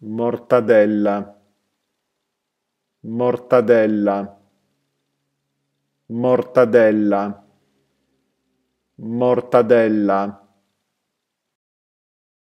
mortadella, mortadella, mortadella, mortadella.